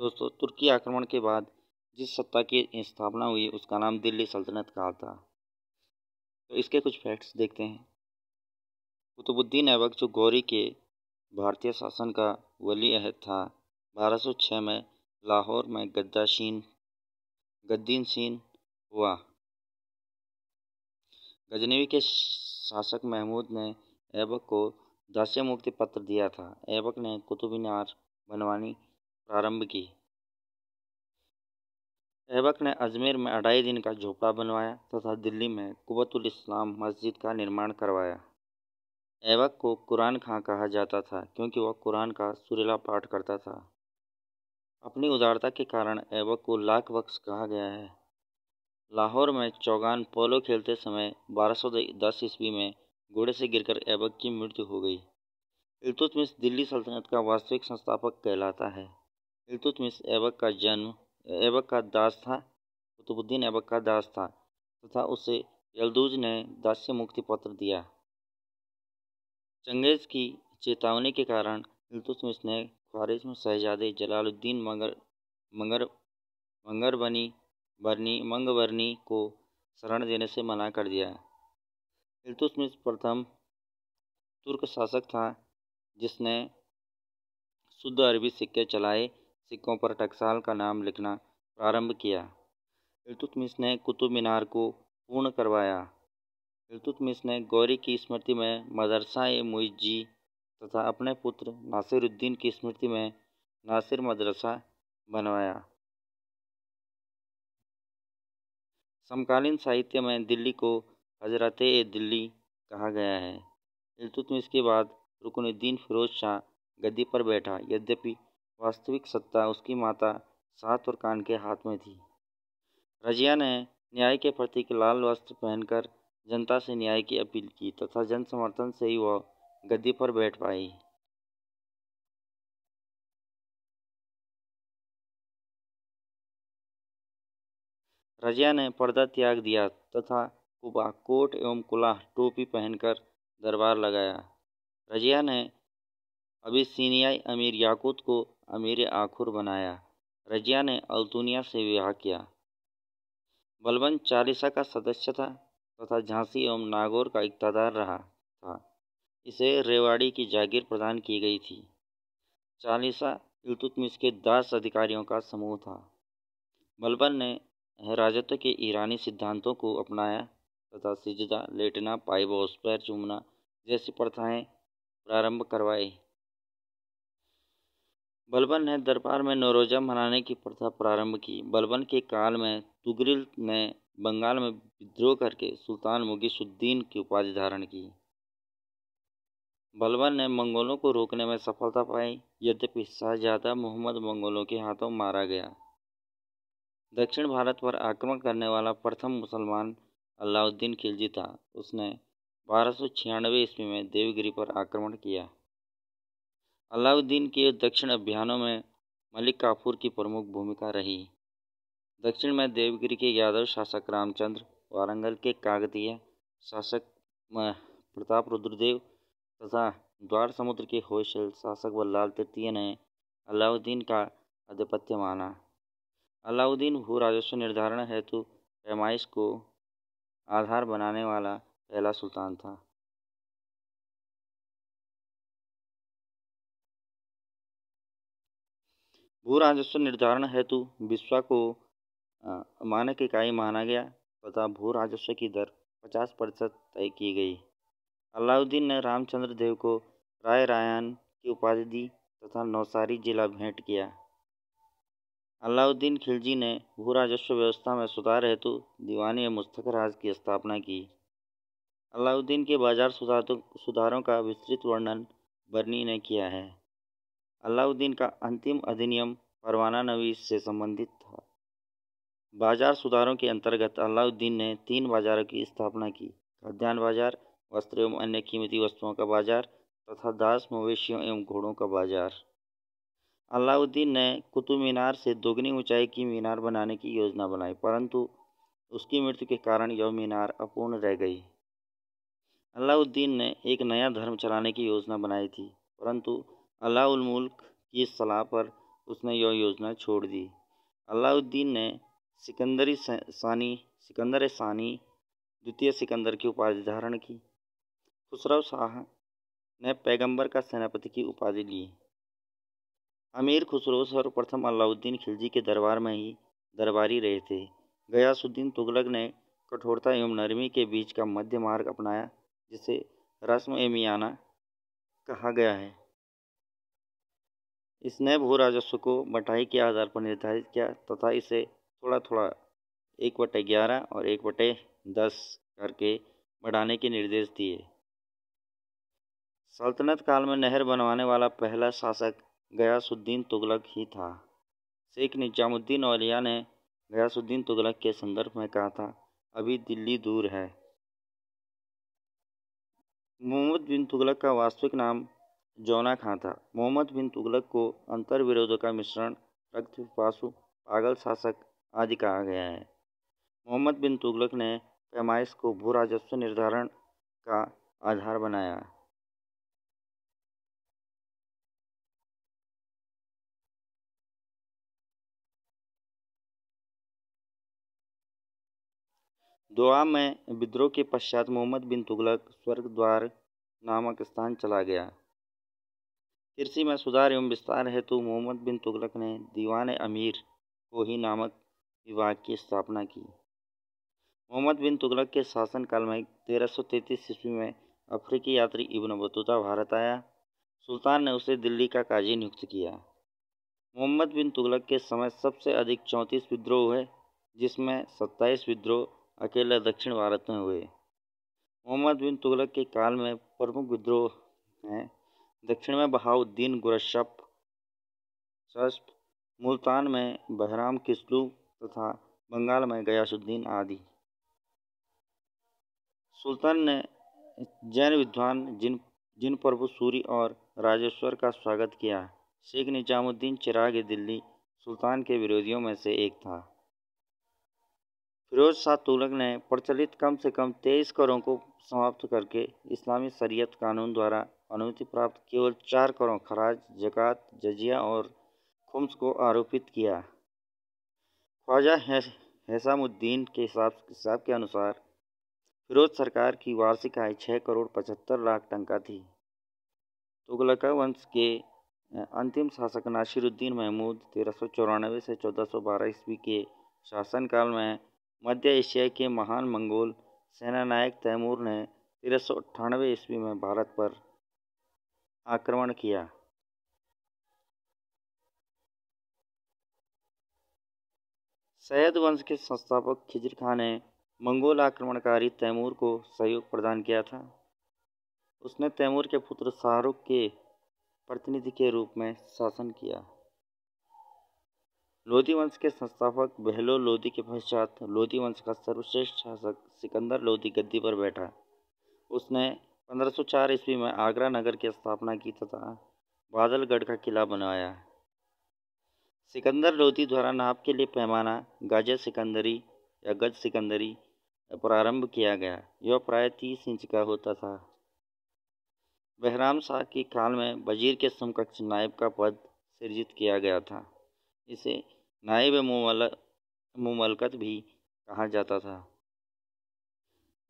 दोस्तों तुर्की आक्रमण के बाद जिस सत्ता की स्थापना हुई उसका नाम दिल्ली सल्तनत कहा था तो इसके कुछ फैक्ट्स देखते हैं कुतुबुद्दीन ऐबक जो गौरी के भारतीय शासन का वली अहद था 1206 में लाहौर में गद्दाशीन गद्दीन सीन हुआ गजनवी के शासक महमूद ने ऐबक को दास्य मुक्ति पत्र दिया था ऐबक ने मीनार बनवानी प्रारंभ की ऐबक ने अजमेर में अढ़ाई दिन का झोपड़ा बनवाया तथा दिल्ली में कुबतुल इस्लाम मस्जिद का निर्माण करवाया ऐबक को कुरान खां कहा जाता था क्योंकि वह कुरान का सुरीला पाठ करता था अपनी उदारता के कारण ऐबक को लाख बख्श कहा गया है लाहौर में चौगान पोलो खेलते समय बारह सौ दस ईस्वी में घोड़े से गिरकर ऐबक की मृत्यु हो गई इल्तुतमिश दिल्ली सल्तनत का वास्तविक संस्थापक कहलाता है इलतुतमिस ऐबक का जन्म ऐबक का दास था कुतुबुद्दीन ऐबक का दास था तथा उसे यलदूज ने दास्य मुक्ति पत्र दिया चंगेज़ की चेतावनी के कारण इलतुतमिस ने ख्वारिज में शहजादे जलालुद्दीन मगर मगर मंगर बनी बरनी मंगवरनी को शरण देने से मना कर दिया इलतुतमिस प्रथम तुर्क शासक था जिसने शुद्ध अरबी सिक्के चलाए सिक्कों पर टकसाल का नाम लिखना प्रारंभ किया इल्तुतमिश ने कुतुब मीनार को पूर्ण करवाया इल्तुतमिश ने गौरी की स्मृति में मदरसा ए मुइजी तथा अपने पुत्र नासिरुद्दीन की स्मृति में नासिर मदरसा बनवाया समकालीन साहित्य में दिल्ली को हजरत ए दिल्ली कहा गया है इल्तुतमिश के बाद रुकनुद्दीन फिरोज शाह गद्दी पर बैठा यद्यपि वास्तविक सत्ता उसकी माता सात और कान के हाथ में थी रजिया ने न्याय के प्रतीक लाल वस्त्र पहनकर जनता से न्याय की अपील की तथा जन समर्थन से ही वह गद्दी पर बैठ पाई रजिया ने पर्दा त्याग दिया तथा कुबा कोट एवं कुला टोपी पहनकर दरबार लगाया रजिया ने अबिसनियाई अमीर याकूत को अमीर आखुर बनाया रजिया ने अल्तुनिया से विवाह किया बलबन चालीसा का सदस्य था तथा झांसी एवं नागौर का इकतदार रहा था इसे रेवाड़ी की जागीर प्रदान की गई थी चालीसा इलतुतमिस के दास अधिकारियों का समूह था बलबन ने राजत्व के ईरानी सिद्धांतों को अपनाया तथा सिजदा लेटना पाइब पैर चूमना जैसी प्रथाएं प्रारंभ करवाई बलबन ने दरबार में नौरोजा मनाने की प्रथा प्रारंभ की बलबन के काल में तुगरिल ने बंगाल में विद्रोह करके सुल्तान मुगिसुद्दीन की उपाधि धारण की बलबन ने मंगोलों को रोकने में सफलता पाई यद्यपि शाहजादा मोहम्मद मंगोलों के हाथों मारा गया दक्षिण भारत पर आक्रमण करने वाला प्रथम मुसलमान अलाउद्दीन खिलजी था उसने बारह ईस्वी में देवगिरी पर आक्रमण किया अलाउद्दीन के दक्षिण अभियानों में मलिक काफूर की प्रमुख भूमिका रही दक्षिण में देवगिरी के यादव शासक रामचंद्र वारंगल के कागतीय शासक प्रताप रुद्रदेव तथा द्वार समुद्र के होशल शासक वल्लाल तृतीय ने अलाउद्दीन का आधिपत्य माना अलाउद्दीन भू राजस्व निर्धारण हेतु पैमाइश को आधार बनाने वाला पहला सुल्तान था भू राजस्व निर्धारण हेतु विश्वा को मानक इकाई माना गया तथा भू राजस्व की दर 50 प्रतिशत तय की गई अलाउद्दीन ने रामचंद्र देव को राय रायन की उपाधि दी तथा नौसारी जिला भेंट किया अलाउद्दीन खिलजी ने भू राजस्व व्यवस्था में सुधार हेतु दीवानी मुस्तक राज की स्थापना की अलाउद्दीन के बाजार सुधारों का विस्तृत वर्णन बर्नी ने किया है अलाउद्दीन का अंतिम अधिनियम परवाना नवीस से संबंधित था बाजार सुधारों के अंतर्गत अलाउद्दीन ने तीन बाजारों की स्थापना की खाद्यान्न बाजार वस्त्र एवं अन्य कीमती वस्तुओं का बाजार तथा दास मवेशियों एवं घोड़ों का बाजार अलाउद्दीन ने कुतुब मीनार से दोगुनी ऊंचाई की मीनार बनाने की योजना बनाई परंतु उसकी मृत्यु के कारण यह मीनार अपूर्ण रह गई अलाउद्दीन ने एक नया धर्म चलाने की योजना बनाई थी परंतु अलाउल मुल्क की सलाह पर उसने यह योजना छोड़ दी अलाउद्दीन ने सिकंदरी सानी सिकंदर सानी द्वितीय सिकंदर की उपाधि धारण की खुसरव शाह ने पैगंबर का सेनापति की उपाधि ली अमीर खुसरो सर्वप्रथम अलाउद्दीन खिलजी के दरबार में ही दरबारी रहे थे गयासुद्दीन तुगलक ने कठोरता एवं नरमी के बीच का मध्य मार्ग अपनाया जिसे रस्म एमियाना कहा गया है इसने भू राजस्व को बटाई के आधार पर निर्धारित किया तथा इसे थोड़ा थोड़ा एक बटे ग्यारह और एक बटे दस करके बढ़ाने के निर्देश दिए सल्तनत काल में नहर बनवाने वाला पहला शासक गयासुद्दीन तुगलक ही था शेख निजामुद्दीन औलिया ने गयासुद्दीन तुगलक के संदर्भ में कहा था अभी दिल्ली दूर है मोहम्मद बिन तुगलक का वास्तविक नाम जौना खां था मोहम्मद बिन तुगलक को अंतर्विरोध का मिश्रण रक्तपासु पागल शासक आदि कहा गया है मोहम्मद बिन तुगलक ने पैमाइश को भू राजस्व निर्धारण का आधार बनाया दुआ में विद्रोह के पश्चात मोहम्मद बिन तुगलक स्वर्ग द्वार नामक स्थान चला गया कृषि में सुधार एवं विस्तार हेतु मोहम्मद बिन तुगलक ने दीवान अमीर कोही नामक विभाग की स्थापना की मोहम्मद बिन तुगलक के शासनकाल में तेरह सौ तैंतीस ईस्वी में अफ्रीकी यात्री इब्न बतूता भारत आया सुल्तान ने उसे दिल्ली का काजी नियुक्त किया मोहम्मद बिन तुगलक के समय सबसे अधिक चौंतीस विद्रोह हुए जिसमें सत्ताईस विद्रोह अकेले दक्षिण भारत में हुए मोहम्मद बिन तुगलक के काल में प्रमुख विद्रोह हैं दक्षिण में बहाउद्दीन गुरशप सस्प मुल्तान में बहराम किस्लू तथा बंगाल में गयासुद्दीन आदि सुल्तान ने जैन विद्वान जिन जिन प्रभु सूरी और राजेश्वर का स्वागत किया शेख निजामुद्दीन चिराग दिल्ली सुल्तान के विरोधियों में से एक था फिरोज शाह तुलक ने प्रचलित कम से कम तेईस करों को समाप्त करके इस्लामी शरीयत कानून द्वारा अनुमति प्राप्त केवल चार करों खराज जक़ात जजिया और खुम्स को आरोपित किया ख्वाजा हैसामुद्दीन के हिसाब हिसाब के अनुसार फिरोज सरकार की वार्षिक आय छः करोड़ पचहत्तर लाख टंका थी तुगलका वंश के अंतिम शासक नासिरुद्दीन महमूद तेरह सौ चौरानवे से चौदह सौ बारह ईस्वी के शासनकाल में मध्य एशिया के महान मंगोल सेनानायक तैमूर ने तेरह सौ अट्ठानवे ईस्वी में भारत पर आक्रमण किया सैयद वंश के संस्थापक खिजर खान ने मंगोल आक्रमणकारी तैमूर को सहयोग प्रदान किया था उसने तैमूर के पुत्र शाहरुख के प्रतिनिधि के रूप में शासन किया लोधी वंश के संस्थापक बहलो लोधी के पश्चात लोधी वंश का सर्वश्रेष्ठ शासक सिकंदर लोधी गद्दी पर बैठा उसने 1504 ईस्वी में आगरा नगर की स्थापना की तथा बादलगढ़ का किला बनवाया सिकंदर लोधी द्वारा नाप के लिए पैमाना गाजर सिकंदरी या गज सिकंदरी प्रारंभ किया गया यह प्राय तीस इंच का होता था बहराम शाह की काल में वजीर के समकक्ष नायब का पद सृजित किया गया था इसे नायब मुमलकत भी कहा जाता था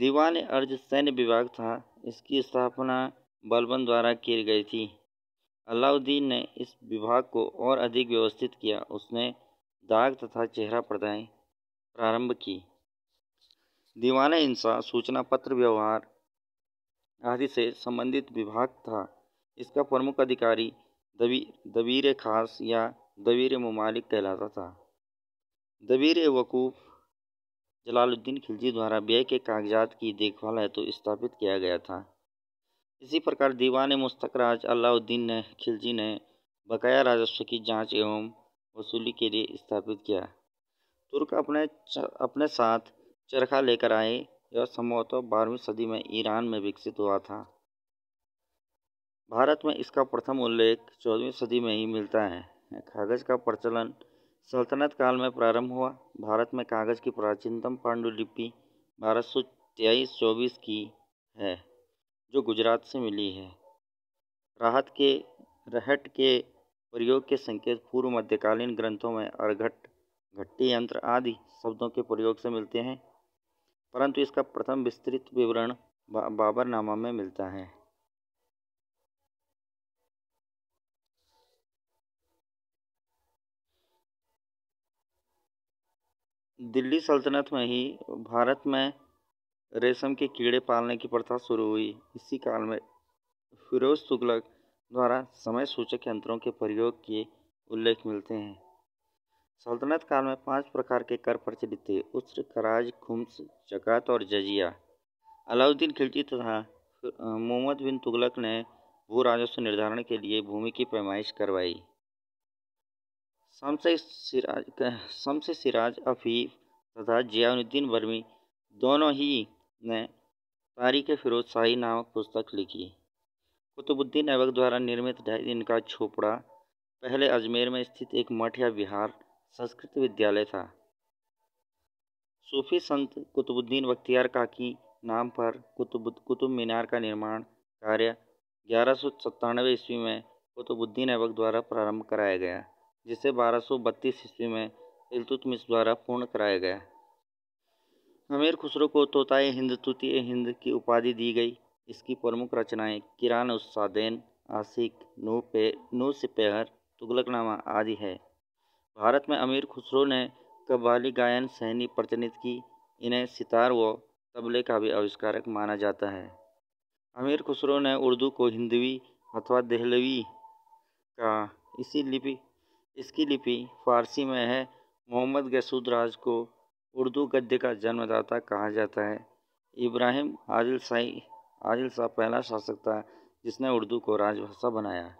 दीवान अर्ज सैन्य विभाग था इसकी स्थापना बलबन द्वारा की गई थी अलाउद्दीन ने इस विभाग को और अधिक व्यवस्थित किया उसने दाग तथा चेहरा प्रदाय प्रारंभ की दीवान इंसा सूचना पत्र व्यवहार आदि से संबंधित विभाग था इसका प्रमुख अधिकारी दबी दबीर खास या दबीर ममालिक कहलाता था दबीर वकूफ़ जलालुद्दीन खिलजी द्वारा व्यय के कागजात की देखभाल हेतु तो स्थापित किया गया था इसी प्रकार दीवान मुस्तकराज अलाउद्दीन ने खिलजी ने बकाया राजस्व की जांच एवं वसूली के लिए स्थापित किया तुर्क अपने अपने साथ चरखा लेकर आए यह संभवतः बारहवीं सदी में ईरान में विकसित हुआ था भारत में इसका प्रथम उल्लेख चौदहवीं सदी में ही मिलता है कागज़ का प्रचलन सल्तनत काल में प्रारंभ हुआ भारत में कागज़ की प्राचीनतम पांडुलिपि बारह सौ तेईस चौबीस की है जो गुजरात से मिली है राहत के रहट के प्रयोग के संकेत पूर्व मध्यकालीन ग्रंथों में अर्घट घट्टी यंत्र आदि शब्दों के प्रयोग से मिलते हैं परंतु इसका प्रथम विस्तृत विवरण बा, बाबरनामा में मिलता है दिल्ली सल्तनत में ही भारत में रेशम के कीड़े पालने की प्रथा शुरू हुई इसी काल में फिरोज तुगलक द्वारा समय सूचक यंत्रों के प्रयोग के उल्लेख मिलते हैं सल्तनत काल में पांच प्रकार के कर प्रचलित थे उच्च कराज खुम्स जकात और जजिया अलाउद्दीन खिलजी तथा मोहम्मद बिन तुगलक ने भू राजस्व निर्धारण के लिए भूमि की पैमाइश करवाई शमस सिराज शम्स सिराज अफीफ तथा जियाउद्दीन बर्मी दोनों ही ने तारीख फिरोज शाही नामक पुस्तक लिखी कुतुबुद्दीन ऐबक द्वारा निर्मित ढाई दिन का छोपड़ा पहले अजमेर में स्थित एक मठ या बिहार संस्कृत विद्यालय था सूफी संत कुतुबुद्दीन बख्तियार काकी नाम पर कुतुब कुतुब मीनार का निर्माण कार्य ग्यारह सौ ईस्वी में कुतुबुद्दीन ऐबक द्वारा प्रारंभ कराया गया जिसे 1232 ईस्वी में इल्तुतमिश द्वारा पूर्ण कराया गया अमीर खुसरो को तोताए हिंद तुतीय हिंद की उपाधि दी गई इसकी प्रमुख रचनाएं किरान उसादैन आसिक नू पे नू सिपेहर तुगलकनामा आदि है भारत में अमीर खुसरो ने कबाली गायन सहनी प्रचलित की इन्हें सितार व तबले का भी आविष्कारक माना जाता है अमीर खुसरो ने उर्दू को हिंदवी अथवा दहलवी का इसी लिपि इसकी लिपि फ़ारसी में है मोहम्मद गसूद राज को उर्दू गद्य का जन्मदाता कहा जाता है इब्राहिम आदिल शाही आदिल शाह पहला शासक था जिसने उर्दू को राजभाषा बनाया